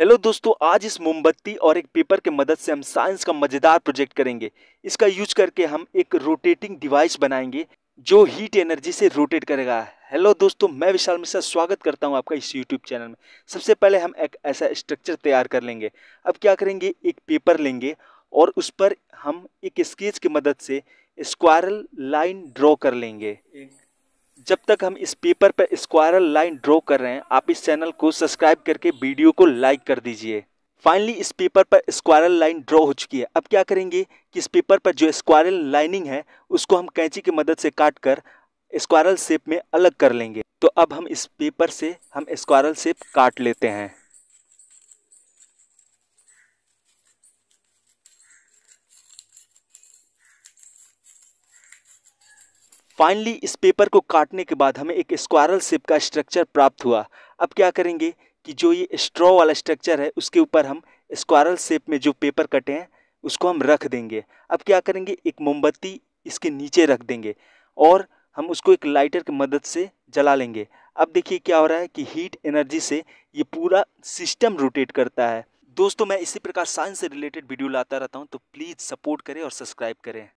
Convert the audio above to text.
hello दोस्तों आज इस मोमबत्ती और एक पेपर के मदद से हम साइंस का मज़ेदार प्रोजेक्ट करेंगे इसका यूज करके हम एक रोटेटिंग डिवाइस बनाएंगे जो हीट एनर्जी से रोटेट करेगा हेलो दोस्तों मैं विशाल मिश्रा स्वागत करता हूं आपका इस यूट्यूब चैनल में सबसे पहले हम एक ऐसा स्ट्रक्चर तैयार कर लेंगे अब क्या करेंगे एक पेपर लेंगे और उस पर हम एक स्केच की मदद से स्क्वायरल लाइन ड्रॉ कर लेंगे जब तक हम इस पेपर पर स्क्वायरल लाइन ड्रॉ कर रहे हैं आप इस चैनल को सब्सक्राइब करके वीडियो को लाइक कर दीजिए फाइनली इस पेपर पर स्क्वायरल लाइन ड्रॉ हो चुकी है अब क्या करेंगे कि इस पेपर पर जो स्क्वायरल लाइनिंग है उसको हम कैंची की मदद से काट कर स्क्वायरल शेप में अलग कर लेंगे तो अब हम इस पेपर से हम स्क्वायरल शेप काट लेते हैं फाइनली इस पेपर को काटने के बाद हमें एक स्क्वायरल शेप का स्ट्रक्चर प्राप्त हुआ अब क्या करेंगे कि जो ये स्ट्रॉ वाला स्ट्रक्चर है उसके ऊपर हम स्क्वायरल शेप में जो पेपर कटे हैं उसको हम रख देंगे अब क्या करेंगे एक मोमबत्ती इसके नीचे रख देंगे और हम उसको एक लाइटर की मदद से जला लेंगे अब देखिए क्या हो रहा है कि हीट एनर्जी से ये पूरा सिस्टम रोटेट करता है दोस्तों मैं इसी प्रकार साइंस से रिलेटेड वीडियो लाता रहता हूँ तो प्लीज़ सपोर्ट करें और सब्सक्राइब करें